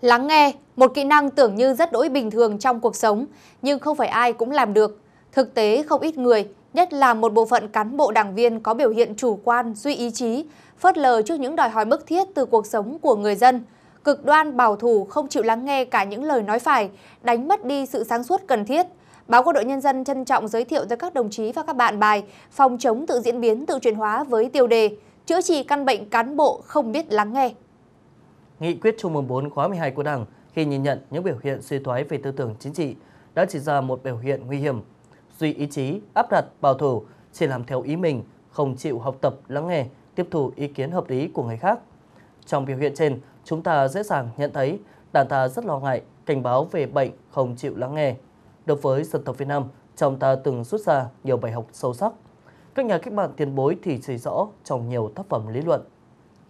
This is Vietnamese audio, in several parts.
Lắng nghe, một kỹ năng tưởng như rất đỗi bình thường trong cuộc sống, nhưng không phải ai cũng làm được. Thực tế không ít người, nhất là một bộ phận cán bộ đảng viên có biểu hiện chủ quan, duy ý chí, phớt lờ trước những đòi hỏi bức thiết từ cuộc sống của người dân. Cực đoan bảo thủ không chịu lắng nghe cả những lời nói phải, đánh mất đi sự sáng suốt cần thiết. Báo Quân đội Nhân dân trân trọng giới thiệu tới các đồng chí và các bạn bài Phòng chống tự diễn biến tự chuyển hóa với tiêu đề Chữa trị căn bệnh cán bộ không biết lắng nghe. Nghị quyết Trung ương 4 khóa 12 của Đảng khi nhìn nhận những biểu hiện suy thoái về tư tưởng chính trị đã chỉ ra một biểu hiện nguy hiểm. Duy ý chí, áp đặt, bảo thủ, chỉ làm theo ý mình, không chịu học tập, lắng nghe, tiếp thu ý kiến hợp lý của người khác. Trong biểu hiện trên, chúng ta dễ dàng nhận thấy đảng ta rất lo ngại, cảnh báo về bệnh không chịu lắng nghe. Đối với dân tộc Việt Nam, trong ta từng rút ra nhiều bài học sâu sắc. Các nhà cách mạng tiền bối thì chỉ rõ trong nhiều tác phẩm lý luận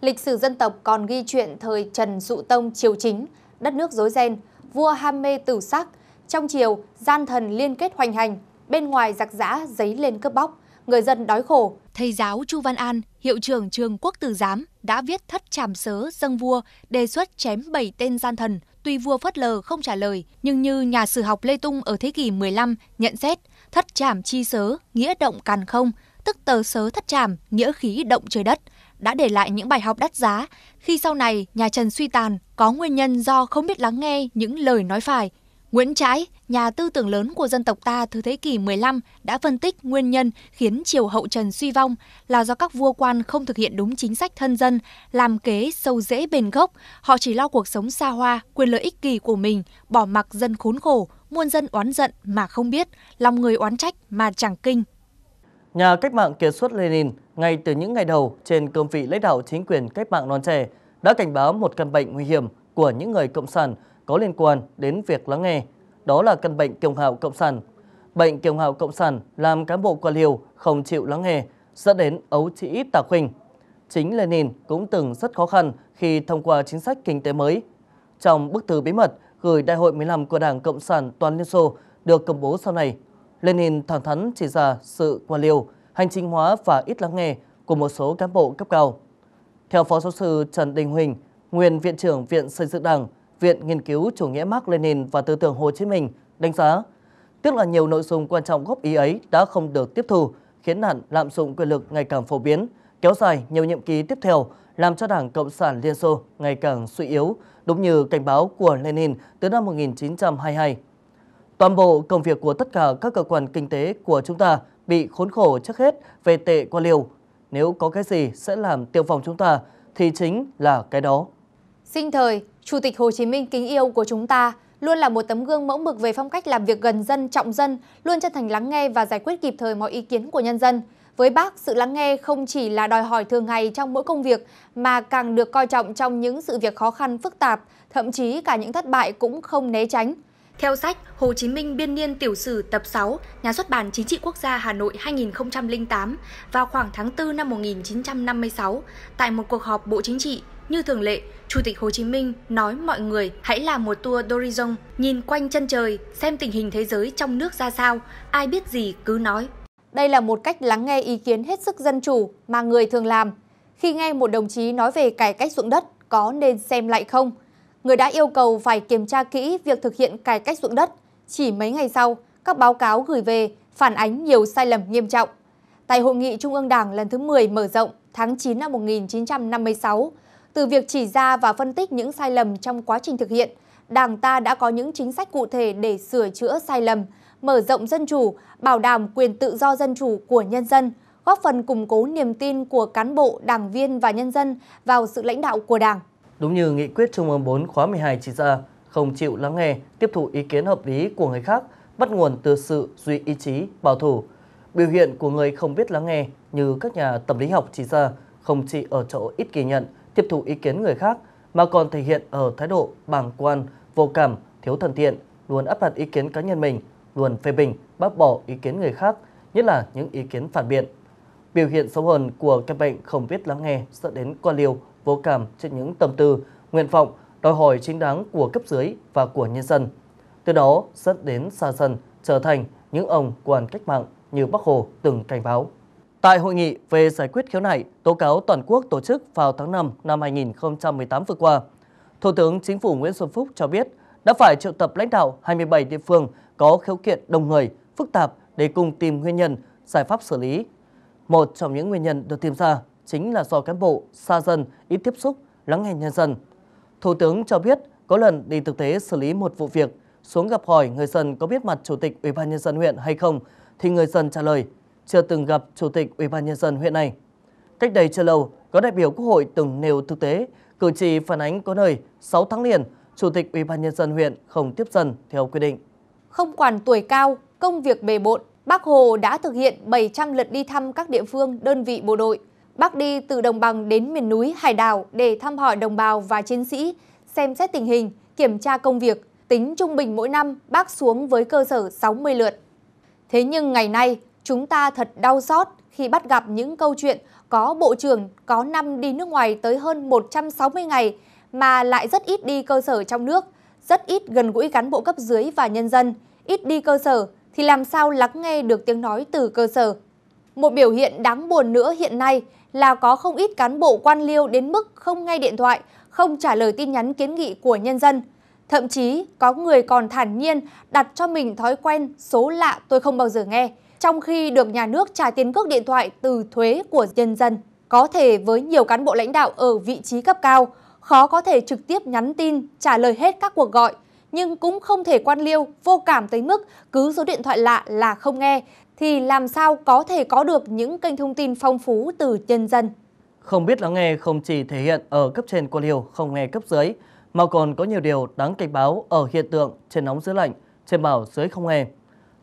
Lịch sử dân tộc còn ghi chuyện thời Trần Dụ Tông triều chính, đất nước rối ren, vua ham mê tử sắc, trong triều gian thần liên kết hoành hành, bên ngoài giặc giã giấy lên cướp bóc, người dân đói khổ. Thầy giáo Chu Văn An, hiệu trưởng trường Quốc Tử Giám đã viết thất tràm sớ dâng vua đề xuất chém 7 tên gian thần. Tuy vua phất lờ không trả lời, nhưng như nhà sử học Lê Tung ở thế kỷ 15 nhận xét, thất tràm chi sớ, nghĩa động càn không, tức tờ sớ thất tràm, nghĩa khí động trời đất, đã để lại những bài học đắt giá khi sau này nhà Trần suy tàn có nguyên nhân do không biết lắng nghe những lời nói phải. Nguyễn Trãi, nhà tư tưởng lớn của dân tộc ta từ thế kỷ 15 đã phân tích nguyên nhân khiến triều hậu Trần suy vong là do các vua quan không thực hiện đúng chính sách thân dân, làm kế sâu rễ bền gốc, họ chỉ lo cuộc sống xa hoa, quyền lợi ích kỳ của mình, bỏ mặc dân khốn khổ, muôn dân oán giận mà không biết, lòng người oán trách mà chẳng kinh. Nhà cách mạng kiệt xuất Lenin ngay từ những ngày đầu trên cương vị lãnh đạo chính quyền cách mạng non trẻ đã cảnh báo một căn bệnh nguy hiểm của những người cộng sản có liên quan đến việc lắng nghe. Đó là căn bệnh kiêu ngạo cộng sản. Bệnh kiêu ngạo cộng sản làm cán bộ quan liêu không chịu lắng nghe, dẫn đến ấu trĩ tà khuynh. Chính Lenin cũng từng rất khó khăn khi thông qua chính sách kinh tế mới. Trong bức thư bí mật gửi Đại hội 15 của Đảng Cộng sản toàn Liên Xô được công bố sau này, Lenin thẳng thắn chỉ ra sự quan liêu, hành chính hóa và ít lắng nghe của một số cán bộ cấp cao. Theo Phó Giáo sư Trần Đình Huỳnh, nguyên Viện trưởng Viện Xây dựng Đảng, Viện Nghiên cứu Chủ nghĩa Mark Lenin và Tư tưởng Hồ Chí Minh đánh giá, tức là nhiều nội dung quan trọng góp ý ấy đã không được tiếp thu, khiến nạn lạm dụng quyền lực ngày càng phổ biến, kéo dài nhiều nhiệm kỳ tiếp theo, làm cho Đảng Cộng sản Liên Xô ngày càng suy yếu, đúng như cảnh báo của Lenin từ năm 1922. Toàn bộ công việc của tất cả các cơ quan kinh tế của chúng ta bị khốn khổ trước hết về tệ quan liêu. Nếu có cái gì sẽ làm tiêu phòng chúng ta thì chính là cái đó. Sinh thời, Chủ tịch Hồ Chí Minh kính yêu của chúng ta luôn là một tấm gương mẫu mực về phong cách làm việc gần dân, trọng dân, luôn chân thành lắng nghe và giải quyết kịp thời mọi ý kiến của nhân dân. Với bác, sự lắng nghe không chỉ là đòi hỏi thường ngày trong mỗi công việc mà càng được coi trọng trong những sự việc khó khăn, phức tạp, thậm chí cả những thất bại cũng không né tránh. Theo sách Hồ Chí Minh Biên niên Tiểu sử tập 6, Nhà xuất bản Chính trị Quốc gia Hà Nội 2008, vào khoảng tháng 4 năm 1956, tại một cuộc họp Bộ Chính trị, như thường lệ, Chủ tịch Hồ Chí Minh nói mọi người hãy làm một tour d'horizon, nhìn quanh chân trời, xem tình hình thế giới trong nước ra sao, ai biết gì cứ nói. Đây là một cách lắng nghe ý kiến hết sức dân chủ mà người thường làm. Khi nghe một đồng chí nói về cải cách ruộng đất, có nên xem lại không – người đã yêu cầu phải kiểm tra kỹ việc thực hiện cải cách ruộng đất. Chỉ mấy ngày sau, các báo cáo gửi về phản ánh nhiều sai lầm nghiêm trọng. Tại Hội nghị Trung ương Đảng lần thứ 10 mở rộng tháng 9 năm 1956, từ việc chỉ ra và phân tích những sai lầm trong quá trình thực hiện, Đảng ta đã có những chính sách cụ thể để sửa chữa sai lầm, mở rộng dân chủ, bảo đảm quyền tự do dân chủ của nhân dân, góp phần củng cố niềm tin của cán bộ, đảng viên và nhân dân vào sự lãnh đạo của Đảng. Đúng như nghị quyết Trung ương 4 khóa 12 chỉ ra, không chịu lắng nghe, tiếp thu ý kiến hợp lý của người khác bắt nguồn từ sự duy ý chí, bảo thủ. Biểu hiện của người không biết lắng nghe như các nhà tâm lý học chỉ ra không chỉ ở chỗ ít kỳ nhận, tiếp thu ý kiến người khác mà còn thể hiện ở thái độ bàng quan, vô cảm, thiếu thân thiện, luôn áp đặt ý kiến cá nhân mình, luôn phê bình, bác bỏ ý kiến người khác, nhất là những ý kiến phản biện. Biểu hiện xấu hơn của căn bệnh không biết lắng nghe dẫn đến quan liêu, vô cảm trước những tâm tư, nguyện vọng, đòi hỏi chính đáng của cấp dưới và của nhân dân. Từ đó dẫn đến xa dần trở thành những ông quan cách mạng như Bác Hồ từng cảnh báo. Tại hội nghị về giải quyết khiếu nại tố cáo toàn quốc tổ chức vào tháng 5 năm 2018 vừa qua, Thủ tướng Chính phủ Nguyễn Xuân Phúc cho biết đã phải triệu tập lãnh đạo 27 địa phương có khiếu kiện đông người, phức tạp để cùng tìm nguyên nhân, giải pháp xử lý. Một trong những nguyên nhân được tìm ra chính là do cán bộ, xa dân, ít tiếp xúc, lắng nghe nhân dân. Thủ tướng cho biết có lần đi thực tế xử lý một vụ việc, xuống gặp hỏi người dân có biết mặt chủ tịch Ủy ban nhân dân huyện hay không thì người dân trả lời chưa từng gặp chủ tịch Ủy ban nhân dân huyện này. Cách đây chưa lâu, có đại biểu Quốc hội từng nêu thực tế, cử tri phản ánh có nơi 6 tháng liền chủ tịch Ủy ban nhân dân huyện không tiếp dân theo quy định. Không quản tuổi cao, công việc bề bộn, Bác Hồ đã thực hiện 700 lượt đi thăm các địa phương, đơn vị bộ đội, Bác đi từ đồng bằng đến miền núi, hải đảo để thăm hỏi đồng bào và chiến sĩ, xem xét tình hình, kiểm tra công việc. Tính trung bình mỗi năm, bác xuống với cơ sở 60 lượt. Thế nhưng ngày nay, chúng ta thật đau xót khi bắt gặp những câu chuyện có bộ trưởng có năm đi nước ngoài tới hơn 160 ngày mà lại rất ít đi cơ sở trong nước, rất ít gần gũi cán bộ cấp dưới và nhân dân, ít đi cơ sở thì làm sao lắng nghe được tiếng nói từ cơ sở. Một biểu hiện đáng buồn nữa hiện nay là có không ít cán bộ quan liêu đến mức không nghe điện thoại, không trả lời tin nhắn kiến nghị của nhân dân. Thậm chí có người còn thản nhiên đặt cho mình thói quen số lạ tôi không bao giờ nghe, trong khi được nhà nước trả tiền cước điện thoại từ thuế của nhân dân. Có thể với nhiều cán bộ lãnh đạo ở vị trí cấp cao, khó có thể trực tiếp nhắn tin trả lời hết các cuộc gọi, nhưng cũng không thể quan liêu vô cảm tới mức cứ số điện thoại lạ là không nghe, thì làm sao có thể có được những kênh thông tin phong phú từ nhân dân. Không biết lắng nghe không chỉ thể hiện ở cấp trên quan liều không nghe cấp dưới, mà còn có nhiều điều đáng cảnh báo ở hiện tượng trên nóng dưới lạnh, trên bảo dưới không nghe.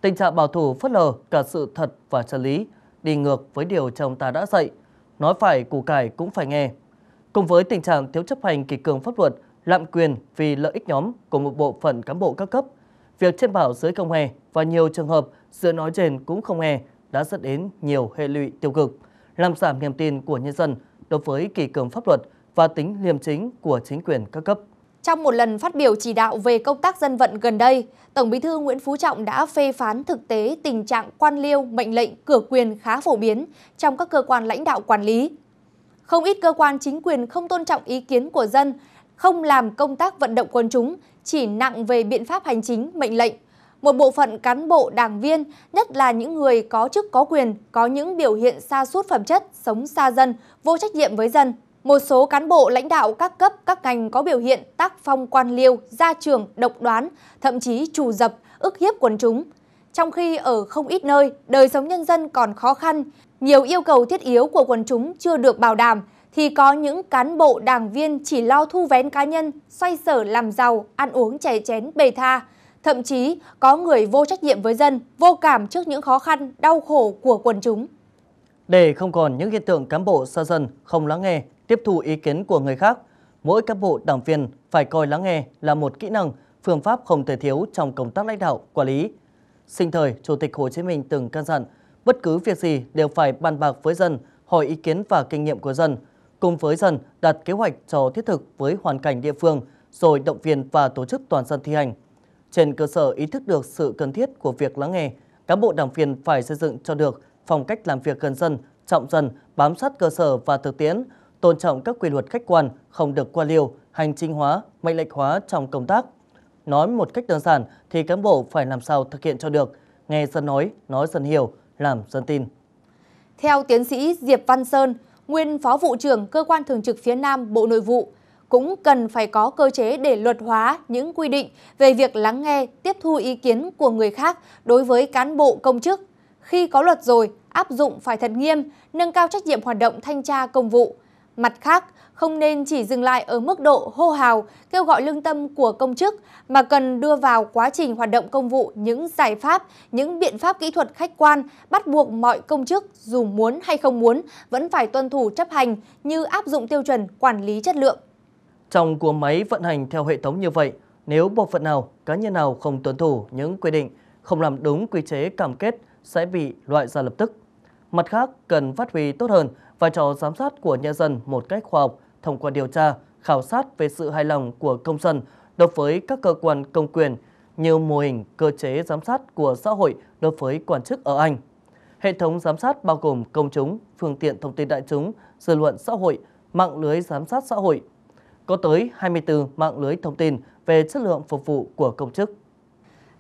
Tình trạng bảo thủ phớt lờ cả sự thật và chân lý, đi ngược với điều chồng ta đã dạy, nói phải củ cải cũng phải nghe. Cùng với tình trạng thiếu chấp hành kỳ cường pháp luật, lạm quyền vì lợi ích nhóm của một bộ phận cán bộ các cấp, Việc trên bảo dưới không hề và nhiều trường hợp giữa nói trên cũng không hề đã dẫn đến nhiều hệ lụy tiêu cực, làm giảm niềm tin của nhân dân đối với kỳ cường pháp luật và tính liêm chính của chính quyền các cấp. Trong một lần phát biểu chỉ đạo về công tác dân vận gần đây, Tổng Bí thư Nguyễn Phú Trọng đã phê phán thực tế tình trạng quan liêu, mệnh lệnh, cửa quyền khá phổ biến trong các cơ quan lãnh đạo quản lý. Không ít cơ quan chính quyền không tôn trọng ý kiến của dân không làm công tác vận động quân chúng, chỉ nặng về biện pháp hành chính, mệnh lệnh. Một bộ phận cán bộ, đảng viên, nhất là những người có chức có quyền, có những biểu hiện xa suốt phẩm chất, sống xa dân, vô trách nhiệm với dân. Một số cán bộ lãnh đạo các cấp, các ngành có biểu hiện tác phong quan liêu, gia trường, độc đoán, thậm chí trù dập, ức hiếp quần chúng. Trong khi ở không ít nơi, đời sống nhân dân còn khó khăn, nhiều yêu cầu thiết yếu của quần chúng chưa được bảo đảm, thì có những cán bộ đảng viên chỉ lo thu vén cá nhân, xoay sở làm giàu, ăn uống chè chén bề tha. Thậm chí có người vô trách nhiệm với dân, vô cảm trước những khó khăn, đau khổ của quần chúng. Để không còn những hiện tượng cán bộ xa dân không lắng nghe, tiếp thu ý kiến của người khác, mỗi cán bộ đảng viên phải coi lắng nghe là một kỹ năng, phương pháp không thể thiếu trong công tác lãnh đạo, quản lý. Sinh thời, Chủ tịch Hồ Chí Minh từng căn dặn, bất cứ việc gì đều phải bàn bạc với dân, hỏi ý kiến và kinh nghiệm của dân – cùng với dân đặt kế hoạch cho thiết thực với hoàn cảnh địa phương, rồi động viên và tổ chức toàn dân thi hành. Trên cơ sở ý thức được sự cần thiết của việc lắng nghe, cán bộ đảng viên phải xây dựng cho được phong cách làm việc gần dân, trọng dân, bám sát cơ sở và thực tiễn, tôn trọng các quy luật khách quan, không được qua liều, hành chính hóa, mệnh lệnh hóa trong công tác. Nói một cách đơn giản thì cán bộ phải làm sao thực hiện cho được, nghe dân nói, nói dân hiểu, làm dân tin. Theo tiến sĩ Diệp Văn Sơn, nguyên Phó Vụ trưởng Cơ quan Thường trực phía Nam Bộ Nội vụ, cũng cần phải có cơ chế để luật hóa những quy định về việc lắng nghe, tiếp thu ý kiến của người khác đối với cán bộ công chức. Khi có luật rồi, áp dụng phải thật nghiêm, nâng cao trách nhiệm hoạt động thanh tra công vụ. Mặt khác, không nên chỉ dừng lại ở mức độ hô hào, kêu gọi lương tâm của công chức, mà cần đưa vào quá trình hoạt động công vụ những giải pháp, những biện pháp kỹ thuật khách quan, bắt buộc mọi công chức dù muốn hay không muốn vẫn phải tuân thủ chấp hành như áp dụng tiêu chuẩn quản lý chất lượng. Trong của máy vận hành theo hệ thống như vậy, nếu bộ phận nào, cá nhân nào không tuân thủ những quy định, không làm đúng quy chế cam kết sẽ bị loại ra lập tức. Mặt khác, cần phát huy tốt hơn vai trò giám sát của nhân dân một cách khoa học, thông qua điều tra, khảo sát về sự hài lòng của công dân đối với các cơ quan công quyền như mô hình cơ chế giám sát của xã hội đối với quan chức ở Anh. Hệ thống giám sát bao gồm công chúng, phương tiện thông tin đại chúng, dư luận xã hội, mạng lưới giám sát xã hội. Có tới 24 mạng lưới thông tin về chất lượng phục vụ của công chức.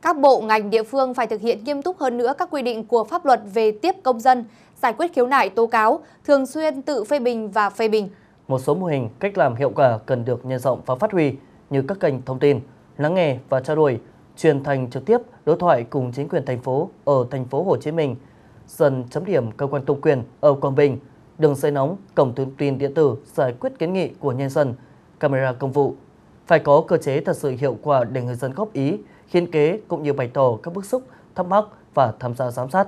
Các bộ ngành địa phương phải thực hiện nghiêm túc hơn nữa các quy định của pháp luật về tiếp công dân, giải quyết khiếu nại tố cáo, thường xuyên tự phê bình và phê bình một số mô hình cách làm hiệu quả cần được nhân rộng và phát huy như các kênh thông tin, lắng nghe và trao đổi, truyền thành trực tiếp đối thoại cùng chính quyền thành phố ở thành phố Hồ Chí Minh, dần chấm điểm cơ quan công quyền ở Quảng Bình, đường dây nóng, cổng thông tin điện tử giải quyết kiến nghị của nhân dân, camera công vụ. Phải có cơ chế thật sự hiệu quả để người dân góp ý, hiến kế cũng như bày tỏ các bức xúc, thắc mắc và tham gia giám sát.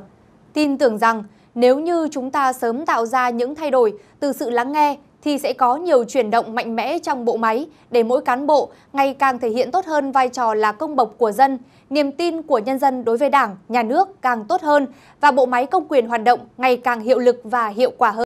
Tin tưởng rằng nếu như chúng ta sớm tạo ra những thay đổi từ sự lắng nghe, thì sẽ có nhiều chuyển động mạnh mẽ trong bộ máy để mỗi cán bộ ngày càng thể hiện tốt hơn vai trò là công bộc của dân, niềm tin của nhân dân đối với Đảng, nhà nước càng tốt hơn và bộ máy công quyền hoạt động ngày càng hiệu lực và hiệu quả hơn.